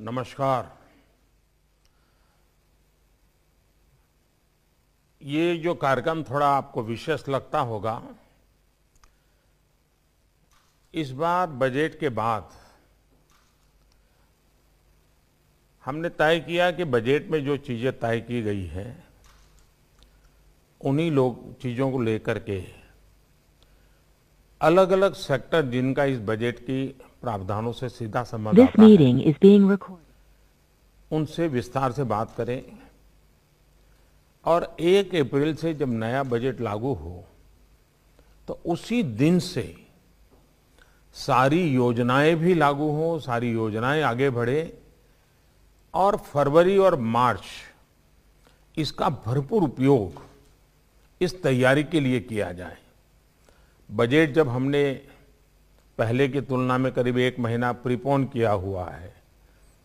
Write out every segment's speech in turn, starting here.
नमस्कार ये जो कार्यक्रम थोड़ा आपको विशेष लगता होगा इस बार बजट के बाद हमने तय किया कि बजट में जो चीज़ें तय की गई हैं उन्हीं लोग चीज़ों को लेकर के अलग अलग सेक्टर जिनका इस बजट की प्रावधानों से सीधा संबंध उनसे विस्तार से बात करें और एक अप्रैल से जब नया बजट लागू हो तो उसी दिन से सारी योजनाएं भी लागू हो सारी योजनाएं आगे बढ़े और फरवरी और मार्च इसका भरपूर उपयोग इस तैयारी के लिए किया जाए बजट जब हमने पहले की तुलना में करीब एक महीना प्रीपोन किया हुआ है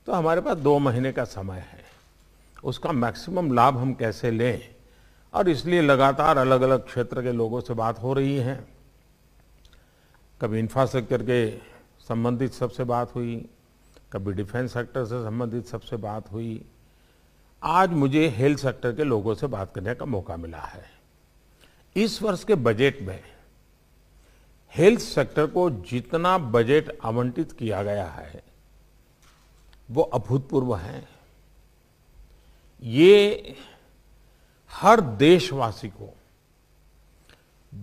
तो हमारे पास दो महीने का समय है उसका मैक्सिमम लाभ हम कैसे लें और इसलिए लगातार अलग अलग क्षेत्र के लोगों से बात हो रही है कभी इंफ्रास्ट्रक्चर के संबंधित सबसे बात हुई कभी डिफेंस सेक्टर से संबंधित सबसे बात हुई आज मुझे हेल्थ सेक्टर के लोगों से बात करने का मौका मिला है इस वर्ष के बजट में हेल्थ सेक्टर को जितना बजट आवंटित किया गया है वो अभूतपूर्व है ये हर देशवासी को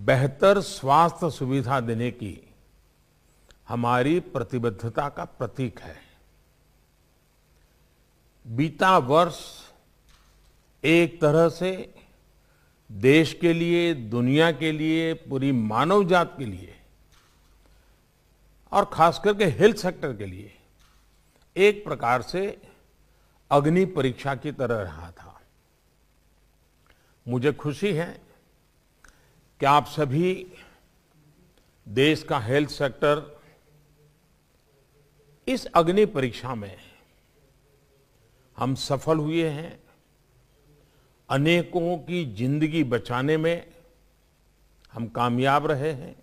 बेहतर स्वास्थ्य सुविधा देने की हमारी प्रतिबद्धता का प्रतीक है बीता वर्ष एक तरह से देश के लिए दुनिया के लिए पूरी मानव जात के लिए और खास करके हेल्थ सेक्टर के लिए एक प्रकार से अग्नि परीक्षा की तरह रहा था मुझे खुशी है कि आप सभी देश का हेल्थ सेक्टर इस अग्नि परीक्षा में हम सफल हुए हैं अनेकों की जिंदगी बचाने में हम कामयाब रहे हैं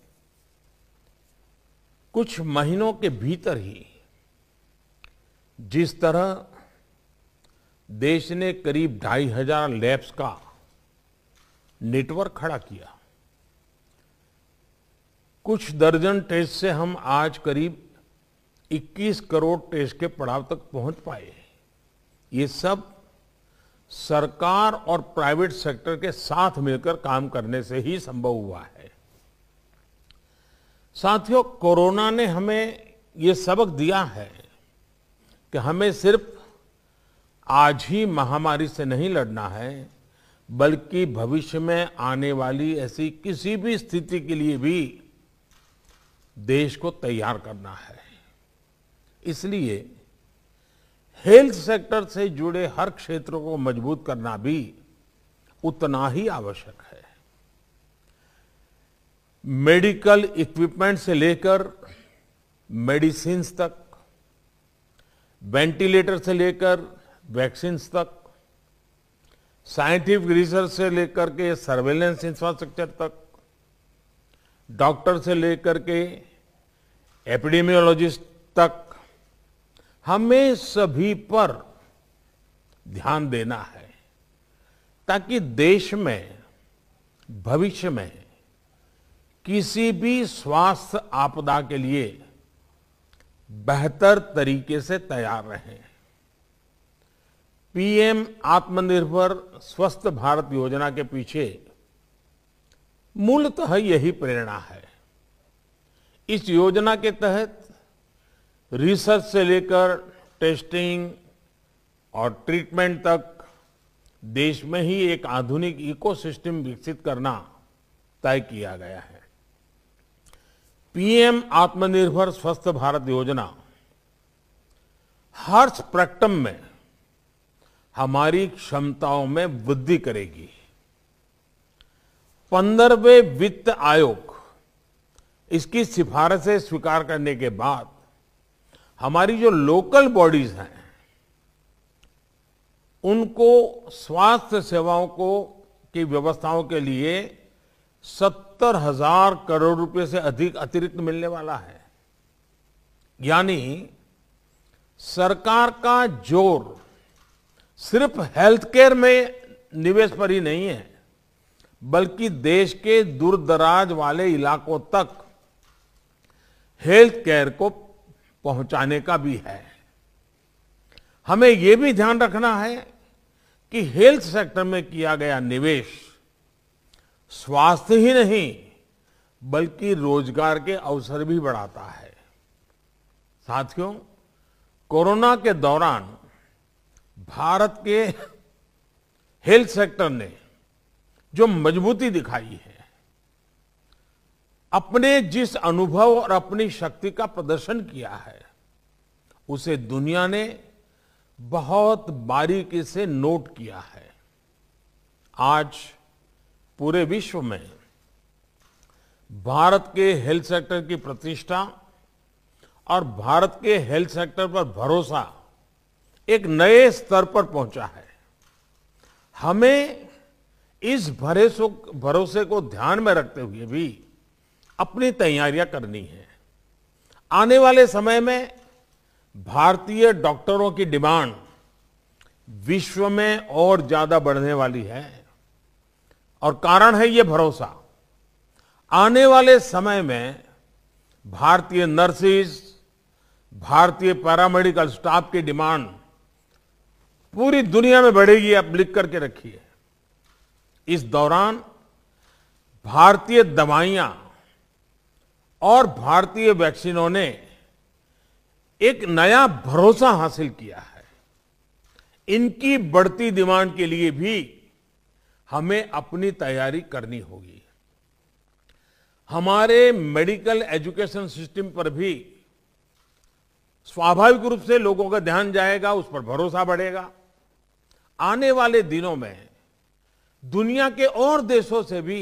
कुछ महीनों के भीतर ही जिस तरह देश ने करीब ढाई हजार लैब्स का नेटवर्क खड़ा किया कुछ दर्जन टेस्ट से हम आज करीब 21 करोड़ टेस्ट के पड़ाव तक पहुंच पाए ये सब सरकार और प्राइवेट सेक्टर के साथ मिलकर काम करने से ही संभव हुआ है साथियों कोरोना ने हमें ये सबक दिया है कि हमें सिर्फ आज ही महामारी से नहीं लड़ना है बल्कि भविष्य में आने वाली ऐसी किसी भी स्थिति के लिए भी देश को तैयार करना है इसलिए हेल्थ सेक्टर से जुड़े हर क्षेत्र को मजबूत करना भी उतना ही आवश्यक है मेडिकल इक्विपमेंट से लेकर मेडिसिन तक वेंटिलेटर से लेकर वैक्सीन तक साइंटिफिक रिसर्च से लेकर के सर्वेलेंस इंफ्रास्ट्रक्चर तक डॉक्टर से लेकर के एपिडेमियोलॉजिस्ट तक हमें सभी पर ध्यान देना है ताकि देश में भविष्य में किसी भी स्वास्थ्य आपदा के लिए बेहतर तरीके से तैयार रहें पीएम आत्मनिर्भर स्वस्थ भारत योजना के पीछे मूलतः यही प्रेरणा है इस योजना के तहत रिसर्च से लेकर टेस्टिंग और ट्रीटमेंट तक देश में ही एक आधुनिक इकोसिस्टम विकसित करना तय किया गया है पीएम आत्मनिर्भर स्वस्थ भारत योजना हर प्रकटम में हमारी क्षमताओं में वृद्धि करेगी पंद्रहवें वित्त आयोग इसकी सिफारिशें स्वीकार करने के बाद हमारी जो लोकल बॉडीज हैं उनको स्वास्थ्य सेवाओं को की व्यवस्थाओं के लिए सत्तर हजार करोड़ रुपए से अधिक अतिरिक्त मिलने वाला है यानी सरकार का जोर सिर्फ हेल्थ केयर में निवेश पर ही नहीं है बल्कि देश के दूरदराज वाले इलाकों तक हेल्थ केयर को पहुंचाने का भी है हमें यह भी ध्यान रखना है कि हेल्थ सेक्टर में किया गया निवेश स्वास्थ्य ही नहीं बल्कि रोजगार के अवसर भी बढ़ाता है साथियों कोरोना के दौरान भारत के हेल्थ सेक्टर ने जो मजबूती दिखाई है अपने जिस अनुभव और अपनी शक्ति का प्रदर्शन किया है उसे दुनिया ने बहुत बारीकी से नोट किया है आज पूरे विश्व में भारत के हेल्थ सेक्टर की प्रतिष्ठा और भारत के हेल्थ सेक्टर पर भरोसा एक नए स्तर पर पहुंचा है हमें इस भरोसे को ध्यान में रखते हुए भी अपनी तैयारियां करनी है आने वाले समय में भारतीय डॉक्टरों की डिमांड विश्व में और ज्यादा बढ़ने वाली है और कारण है ये भरोसा आने वाले समय में भारतीय नर्सिस भारतीय पैरामेडिकल स्टाफ की डिमांड पूरी दुनिया में बढ़ेगी आप लिख करके रखिए इस दौरान भारतीय दवाइयां और भारतीय वैक्सीनों ने एक नया भरोसा हासिल किया है इनकी बढ़ती डिमांड के लिए भी हमें अपनी तैयारी करनी होगी हमारे मेडिकल एजुकेशन सिस्टम पर भी स्वाभाविक रूप से लोगों का ध्यान जाएगा उस पर भरोसा बढ़ेगा आने वाले दिनों में दुनिया के और देशों से भी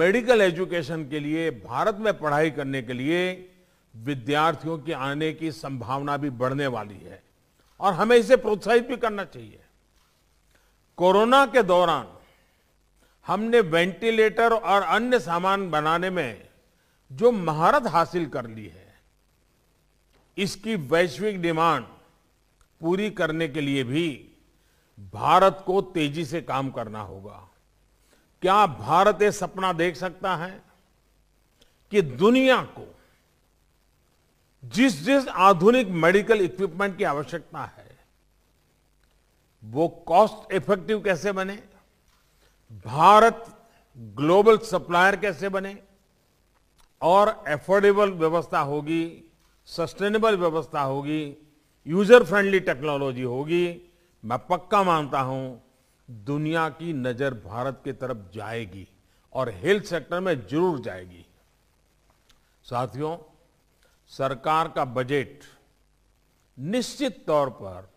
मेडिकल एजुकेशन के लिए भारत में पढ़ाई करने के लिए विद्यार्थियों के आने की संभावना भी बढ़ने वाली है और हमें इसे प्रोत्साहित भी करना चाहिए कोरोना के दौरान हमने वेंटिलेटर और अन्य सामान बनाने में जो महारत हासिल कर ली है इसकी वैश्विक डिमांड पूरी करने के लिए भी भारत को तेजी से काम करना होगा क्या भारत ये सपना देख सकता है कि दुनिया को जिस जिस आधुनिक मेडिकल इक्विपमेंट की आवश्यकता है वो कॉस्ट इफेक्टिव कैसे बने भारत ग्लोबल सप्लायर कैसे बने और एफोर्डेबल व्यवस्था होगी सस्टेनेबल व्यवस्था होगी यूजर फ्रेंडली टेक्नोलॉजी होगी मैं पक्का मानता हूं दुनिया की नज़र भारत की तरफ जाएगी और हेल्थ सेक्टर में जरूर जाएगी साथियों सरकार का बजट निश्चित तौर पर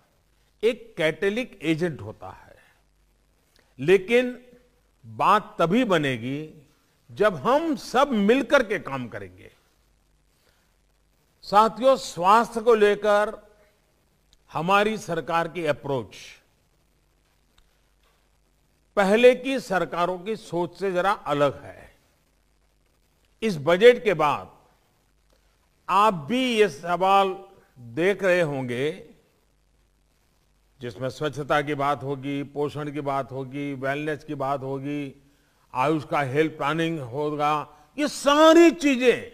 एक कैटेलिक एजेंट होता है लेकिन बात तभी बनेगी जब हम सब मिलकर के काम करेंगे साथियों स्वास्थ्य को लेकर हमारी सरकार की अप्रोच पहले की सरकारों की सोच से जरा अलग है इस बजट के बाद आप भी ये सवाल देख रहे होंगे जिसमें स्वच्छता की बात होगी पोषण की बात होगी वेलनेस की बात होगी आयुष का हेल्थ प्लानिंग होगा ये सारी चीजें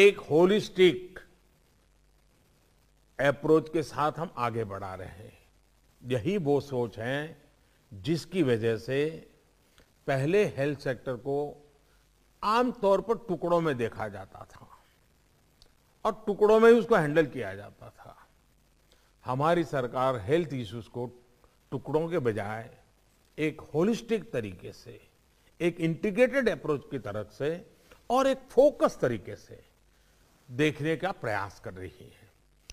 एक होलिस्टिक अप्रोच के साथ हम आगे बढ़ा रहे हैं यही वो सोच है जिसकी वजह से पहले हेल्थ सेक्टर को आमतौर पर टुकड़ों में देखा जाता था और टुकड़ों में ही उसको हैंडल किया जाता था हमारी सरकार हेल्थ इश्यूज को टुकड़ों के बजाय एक होलिस्टिक तरीके से एक इंटीग्रेटेड अप्रोच की तरफ से और एक फोकस तरीके से देखने का प्रयास कर रही है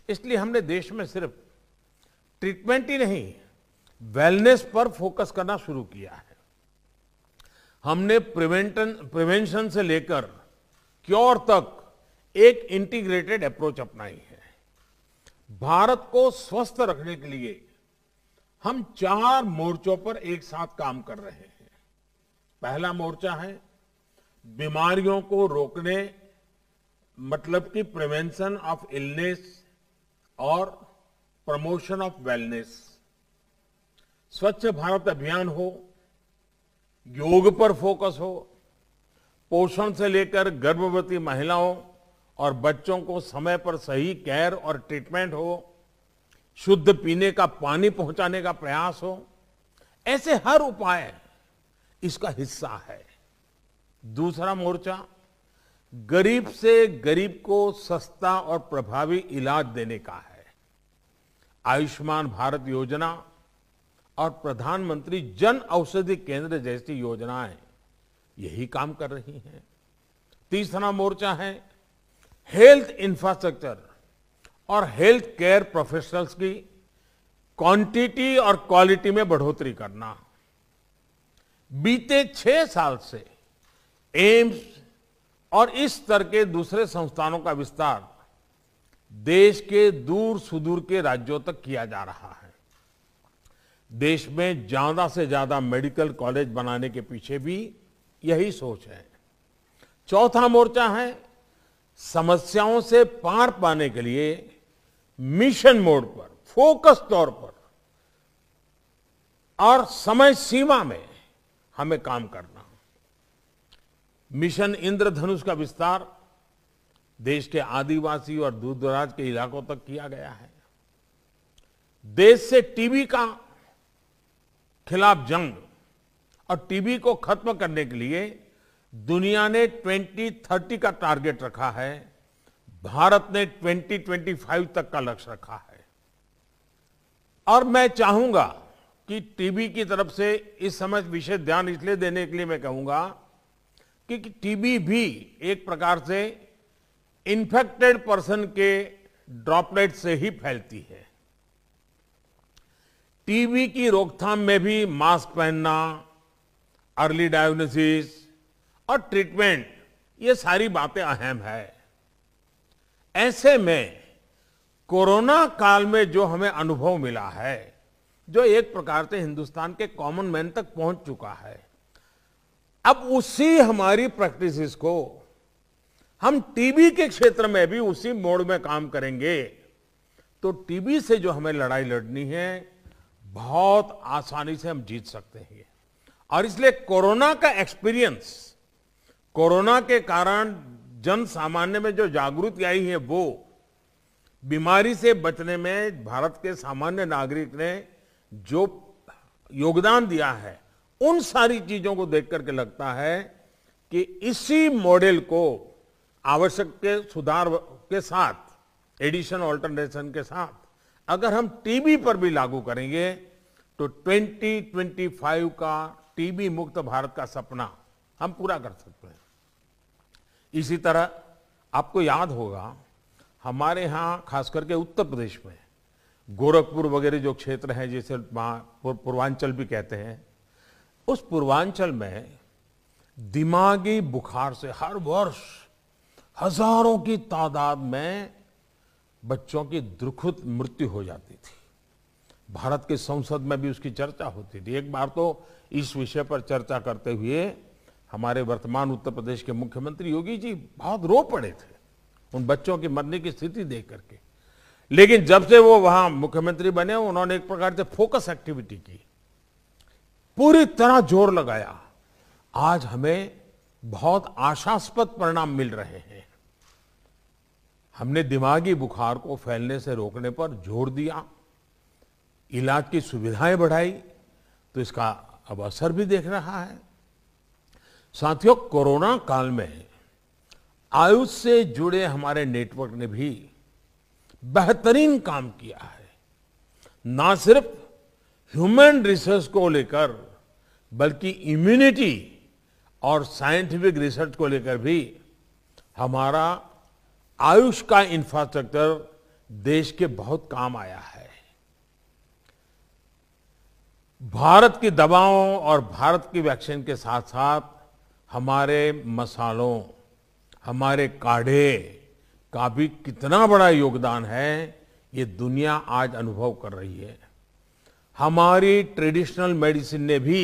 इसलिए हमने देश में सिर्फ ट्रीटमेंट ही नहीं वेलनेस पर फोकस करना शुरू किया है हमने प्रिवेंटन प्रिवेंशन से लेकर क्योर तक एक इंटीग्रेटेड अप्रोच अपनाई है भारत को स्वस्थ रखने के लिए हम चार मोर्चों पर एक साथ काम कर रहे हैं पहला मोर्चा है बीमारियों को रोकने मतलब कि प्रिवेंशन ऑफ इलनेस और promotion of wellness Swachh Bharat अभियान हो योग पर फोकस हो पोषण से लेकर गर्भवती महिलाओं और बच्चों को समय पर सही केयर और ट्रीटमेंट हो शुद्ध पीने का पानी पहुंचाने का प्रयास हो ऐसे हर उपाय इसका हिस्सा है दूसरा मोर्चा गरीब से गरीब को सस्ता और प्रभावी इलाज देने का है आयुष्मान भारत योजना और प्रधानमंत्री जन औषधि केंद्र जैसी योजनाएं यही काम कर रही हैं तीसरा मोर्चा है हेल्थ इंफ्रास्ट्रक्चर और हेल्थ केयर प्रोफेशनल्स की क्वांटिटी और क्वालिटी में बढ़ोतरी करना बीते छह साल से एम्स और इस स्तर के दूसरे संस्थानों का विस्तार देश के दूर सुदूर के राज्यों तक किया जा रहा है देश में ज्यादा से ज्यादा मेडिकल कॉलेज बनाने के पीछे भी यही सोच है चौथा मोर्चा है समस्याओं से पार पाने के लिए मिशन मोड पर फोकस तौर पर और समय सीमा में हमें काम करना मिशन इंद्रधनुष का विस्तार देश के आदिवासी और दूरदराज के इलाकों तक किया गया है देश से टीबी का खिलाफ जंग और टीबी को खत्म करने के लिए दुनिया ने 2030 का टारगेट रखा है भारत ने 2025 तक का लक्ष्य रखा है और मैं चाहूंगा कि टीबी की तरफ से इस समय विशेष ध्यान इसलिए देने के लिए मैं कहूंगा कि टीबी भी एक प्रकार से इन्फेक्टेड पर्सन के ड्रॉपलेट से ही फैलती है टीबी की रोकथाम में भी मास्क पहनना अर्ली डायग्नोसिस और ट्रीटमेंट ये सारी बातें अहम है ऐसे में कोरोना काल में जो हमें अनुभव मिला है जो एक प्रकार से हिंदुस्तान के कॉमन मैन तक पहुंच चुका है अब उसी हमारी प्रैक्टिसेस को हम टीबी के क्षेत्र में भी उसी मोड़ में काम करेंगे तो टीबी से जो हमें लड़ाई लड़नी है बहुत आसानी से हम जीत सकते हैं और इसलिए कोरोना का एक्सपीरियंस कोरोना के कारण जन सामान्य में जो जागृति आई है वो बीमारी से बचने में भारत के सामान्य नागरिक ने जो योगदान दिया है उन सारी चीजों को देख करके लगता है कि इसी मॉडल को आवश्यक के सुधार के साथ एडिशन ऑल्टरनेशन के साथ अगर हम टीबी पर भी लागू करेंगे तो 2025 का टीबी मुक्त भारत का सपना हम पूरा कर सकते हैं इसी तरह आपको याद होगा हमारे यहाँ खास करके उत्तर प्रदेश में गोरखपुर वगैरह जो क्षेत्र हैं जिसे पूर्वांचल भी कहते हैं उस पूर्वांचल में दिमागी बुखार से हर वर्ष हजारों की तादाद में बच्चों की दुखद मृत्यु हो जाती थी भारत के संसद में भी उसकी चर्चा होती थी एक बार तो इस विषय पर चर्चा करते हुए हमारे वर्तमान उत्तर प्रदेश के मुख्यमंत्री योगी जी बहुत रो पड़े थे उन बच्चों की मरने की स्थिति देख करके लेकिन जब से वो वहां मुख्यमंत्री बने उन्होंने एक प्रकार से फोकस एक्टिविटी की पूरी तरह जोर लगाया आज हमें बहुत आशास्पद परिणाम मिल रहे हैं हमने दिमागी बुखार को फैलने से रोकने पर जोर दिया इलाज की सुविधाएं बढ़ाई तो इसका अब असर भी देख रहा है साथियों कोरोना काल में आयुष से जुड़े हमारे नेटवर्क ने भी बेहतरीन काम किया है ना सिर्फ ह्यूमन रिसर्च को लेकर बल्कि इम्यूनिटी और साइंटिफिक रिसर्च को लेकर भी हमारा आयुष का इंफ्रास्ट्रक्चर देश के बहुत काम आया है भारत की दवाओं और भारत की वैक्सीन के साथ साथ हमारे मसालों हमारे काढ़े का भी कितना बड़ा योगदान है ये दुनिया आज अनुभव कर रही है हमारी ट्रेडिशनल मेडिसिन ने भी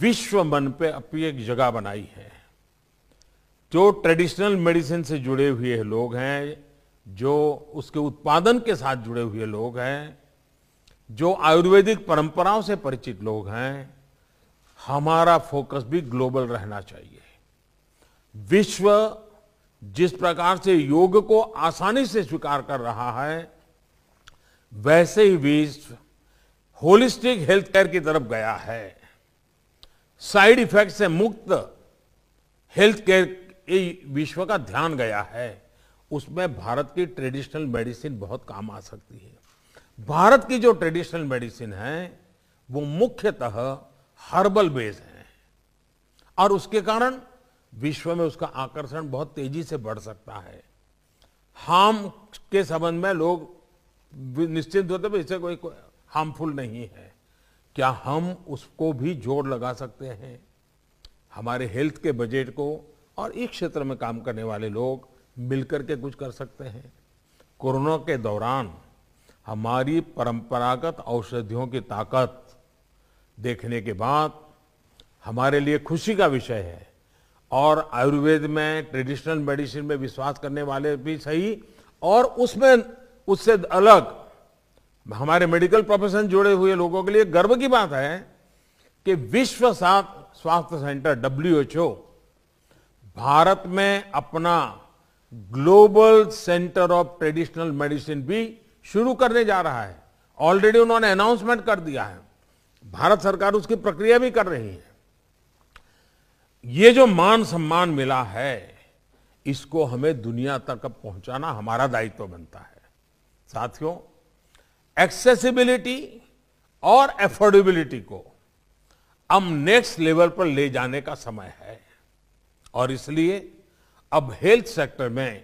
विश्व मन पे अपनी एक जगह बनाई है जो ट्रेडिशनल मेडिसिन से जुड़े हुए लोग हैं जो उसके उत्पादन के साथ जुड़े हुए लोग हैं जो आयुर्वेदिक परंपराओं से परिचित लोग हैं हमारा फोकस भी ग्लोबल रहना चाहिए विश्व जिस प्रकार से योग को आसानी से स्वीकार कर रहा है वैसे ही विश्व होलिस्टिक हेल्थ केयर की तरफ गया है साइड इफेक्ट से मुक्त हेल्थ केयर विश्व का ध्यान गया है उसमें भारत की ट्रेडिशनल मेडिसिन बहुत काम आ सकती है भारत की जो ट्रेडिशनल मेडिसिन है वो मुख्यतः हर्बल बेस है और उसके कारण विश्व में उसका आकर्षण बहुत तेजी से बढ़ सकता है हार्म के संबंध में लोग निश्चिंत होते हैं इससे कोई, कोई हार्मफुल नहीं है क्या हम उसको भी जोर लगा सकते हैं हमारे हेल्थ के बजट को और इस क्षेत्र में काम करने वाले लोग मिलकर के कुछ कर सकते हैं कोरोना के दौरान हमारी परंपरागत औषधियों की ताकत देखने के बाद हमारे लिए खुशी का विषय है और आयुर्वेद में ट्रेडिशनल मेडिसिन में विश्वास करने वाले भी सही और उसमें उससे अलग हमारे मेडिकल प्रोफेशन जुड़े हुए लोगों के लिए गर्व की बात है कि विश्व स्वास्थ्य सेंटर डब्ल्यूएचओ भारत में अपना global centre of traditional medicine भी शुरू करने जा रहा है ऑलरेडी उन्होंने अनाउंसमेंट कर दिया है भारत सरकार उसकी प्रक्रिया भी कर रही है ये जो मान सम्मान मिला है इसको हमें दुनिया तक अब पहुंचाना हमारा दायित्व बनता है साथियों एक्सेसिबिलिटी और एफोर्डेबिलिटी को अब नेक्स्ट लेवल पर ले जाने का समय है और इसलिए अब हेल्थ सेक्टर में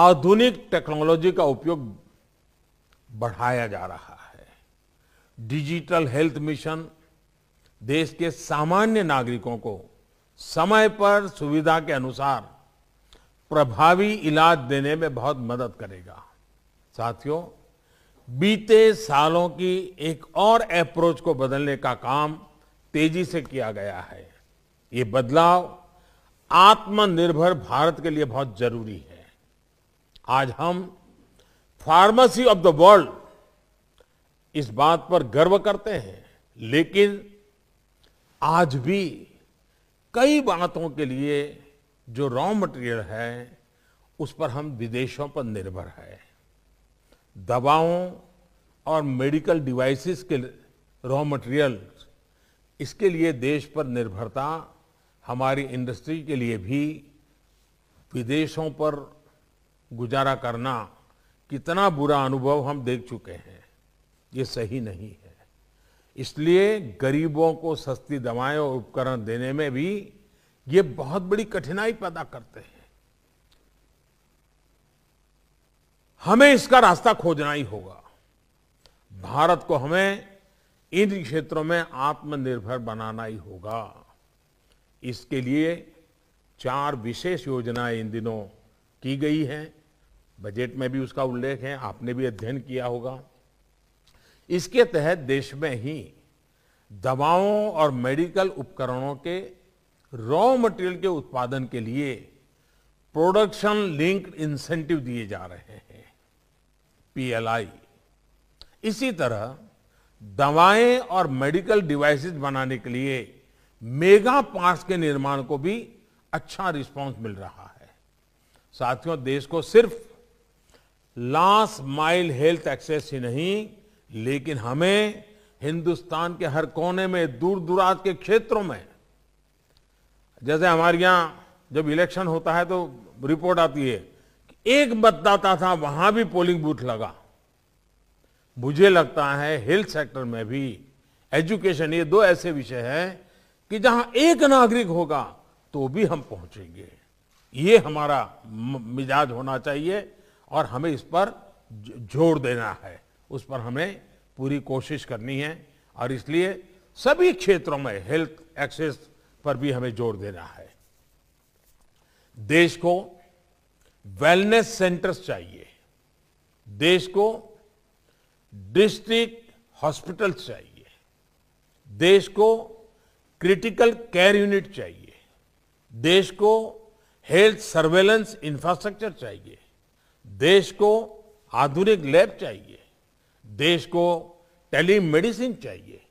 आधुनिक टेक्नोलॉजी का उपयोग बढ़ाया जा रहा है डिजिटल हेल्थ मिशन देश के सामान्य नागरिकों को समय पर सुविधा के अनुसार प्रभावी इलाज देने में बहुत मदद करेगा साथियों बीते सालों की एक और अप्रोच को बदलने का काम तेजी से किया गया है ये बदलाव आत्मनिर्भर भारत के लिए बहुत जरूरी है आज हम फार्मेसी ऑफ द वर्ल्ड इस बात पर गर्व करते हैं लेकिन आज भी कई बातों के लिए जो रॉ मटेरियल है उस पर हम विदेशों पर निर्भर है दवाओं और मेडिकल डिवाइसेस के रॉ मटेरियल इसके लिए देश पर निर्भरता हमारी इंडस्ट्री के लिए भी विदेशों पर गुजारा करना कितना बुरा अनुभव हम देख चुके हैं ये सही नहीं है इसलिए गरीबों को सस्ती दवाएं और उपकरण देने में भी ये बहुत बड़ी कठिनाई पैदा करते हैं हमें इसका रास्ता खोजना ही होगा भारत को हमें इन क्षेत्रों में आत्मनिर्भर बनाना ही होगा इसके लिए चार विशेष योजनाएं इन दिनों की गई हैं बजट में भी उसका उल्लेख है आपने भी अध्ययन किया होगा इसके तहत देश में ही दवाओं और मेडिकल उपकरणों के रॉ मटेरियल के उत्पादन के लिए प्रोडक्शन लिंक्ड इंसेंटिव दिए जा रहे हैं पीएलआई इसी तरह दवाएं और मेडिकल डिवाइसेस बनाने के लिए मेगा पार्ट्स के निर्माण को भी अच्छा रिस्पांस मिल रहा है साथियों देश को सिर्फ लास्ट माइल हेल्थ एक्सेस ही नहीं लेकिन हमें हिंदुस्तान के हर कोने में दूर दूराज के क्षेत्रों में जैसे हमारे यहां जब इलेक्शन होता है तो रिपोर्ट आती है कि एक मतदाता था वहां भी पोलिंग बूथ लगा मुझे लगता है हेल्थ सेक्टर में भी एजुकेशन ये दो ऐसे विषय हैं कि जहां एक नागरिक होगा तो भी हम पहुंचेंगे ये हमारा मिजाज होना चाहिए और हमें इस पर जोर देना है उस पर हमें पूरी कोशिश करनी है और इसलिए सभी क्षेत्रों में हेल्थ एक्सेस पर भी हमें जोर देना है देश को वेलनेस सेंटर्स चाहिए देश को डिस्ट्रिक्ट हॉस्पिटल्स चाहिए देश को क्रिटिकल केयर यूनिट चाहिए देश को हेल्थ सर्वेलेंस इंफ्रास्ट्रक्चर चाहिए देश को आधुनिक लैब चाहिए देश को टेली मेडिसिन चाहिए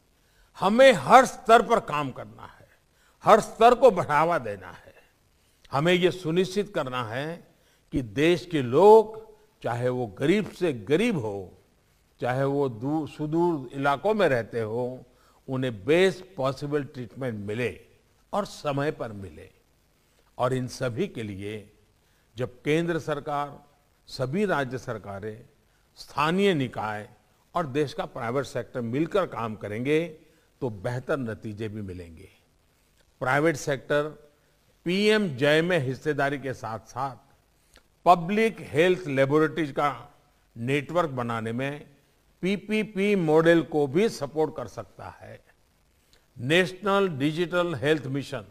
हमें हर स्तर पर काम करना है हर स्तर को बढ़ावा देना है हमें ये सुनिश्चित करना है कि देश के लोग चाहे वो गरीब से गरीब हो चाहे वो दूर सुदूर इलाकों में रहते हो उन्हें बेस्ट पॉसिबल ट्रीटमेंट मिले और समय पर मिले और इन सभी के लिए जब केंद्र सरकार सभी राज्य सरकारें स्थानीय निकाय और देश का प्राइवेट सेक्टर मिलकर काम करेंगे तो बेहतर नतीजे भी मिलेंगे प्राइवेट सेक्टर पीएम जय में हिस्सेदारी के साथ साथ पब्लिक हेल्थ लेबोरेटरीज का नेटवर्क बनाने में पीपीपी मॉडल को भी सपोर्ट कर सकता है नेशनल डिजिटल हेल्थ मिशन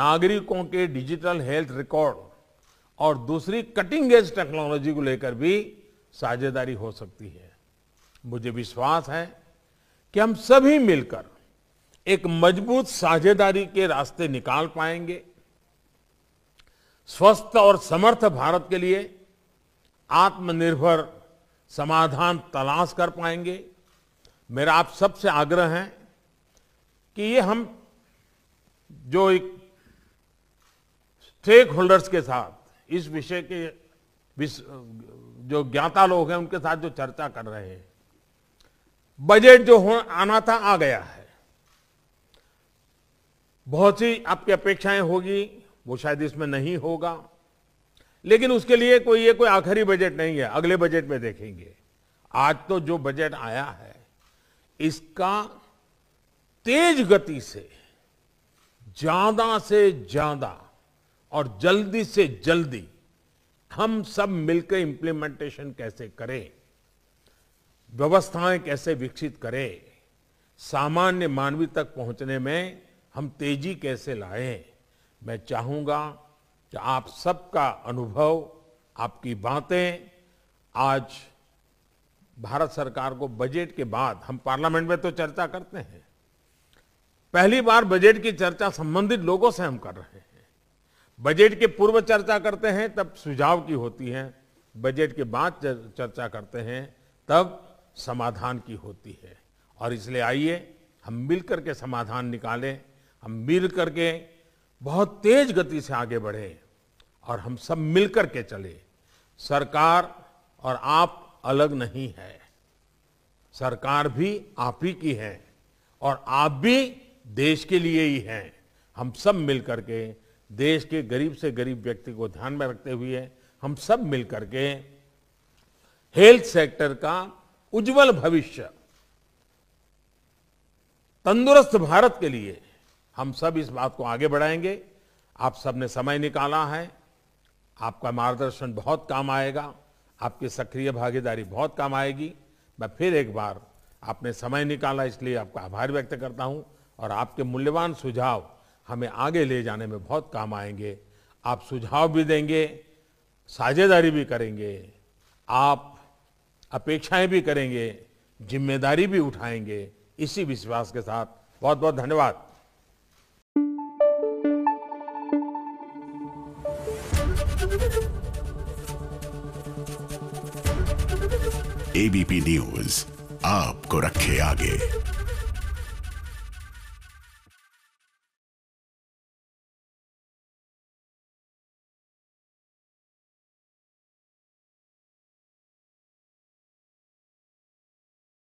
नागरिकों के डिजिटल हेल्थ रिकॉर्ड और दूसरी कटिंग एज टेक्नोलॉजी को लेकर भी साझेदारी हो सकती है मुझे विश्वास है कि हम सभी मिलकर एक मजबूत साझेदारी के रास्ते निकाल पाएंगे स्वस्थ और समर्थ भारत के लिए आत्मनिर्भर समाधान तलाश कर पाएंगे मेरा आप सबसे आग्रह है कि ये हम जो एक स्टेक होल्डर्स के साथ इस विषय के जो ज्ञाता लोग हैं उनके साथ जो चर्चा कर रहे हैं बजट जो हो आना था आ गया है बहुत सी आपकी अपेक्षाएं होगी वो शायद इसमें नहीं होगा लेकिन उसके लिए कोई ये कोई आखिरी बजट नहीं है अगले बजट में देखेंगे आज तो जो बजट आया है इसका तेज गति से ज्यादा से ज्यादा और जल्दी से जल्दी हम सब मिलकर इंप्लीमेंटेशन कैसे करें व्यवस्थाएं कैसे विकसित करें सामान्य मानवी तक पहुंचने में हम तेजी कैसे लाएं मैं चाहूंगा कि आप सबका अनुभव आपकी बातें आज भारत सरकार को बजट के बाद हम पार्लियामेंट में तो चर्चा करते हैं पहली बार बजट की चर्चा संबंधित लोगों से हम कर रहे हैं बजट के पूर्व चर्चा करते हैं तब सुझाव की होती है बजट के बाद चर्चा करते हैं तब समाधान की होती है और इसलिए आइए हम मिलकर के समाधान निकालें हम मिल करके बहुत तेज गति से आगे बढ़े और हम सब मिलकर के चले सरकार और आप अलग नहीं है सरकार भी आप ही की है और आप भी देश के लिए ही हैं हम सब मिलकर के देश के गरीब से गरीब व्यक्ति को ध्यान में रखते हुए हम सब मिलकर के हेल्थ सेक्टर का उज्जवल भविष्य तंदुरुस्त भारत के लिए हम सब इस बात को आगे बढ़ाएंगे आप सबने समय निकाला है आपका मार्गदर्शन बहुत काम आएगा आपकी सक्रिय भागीदारी बहुत काम आएगी मैं फिर एक बार आपने समय निकाला इसलिए आपका आभार व्यक्त करता हूं और आपके मूल्यवान सुझाव हमें आगे ले जाने में बहुत काम आएंगे आप सुझाव भी देंगे साझेदारी भी करेंगे आप अपेक्षाएं भी करेंगे जिम्मेदारी भी उठाएंगे इसी विश्वास के साथ बहुत बहुत धन्यवाद एबीपी न्यूज आपको रखे आगे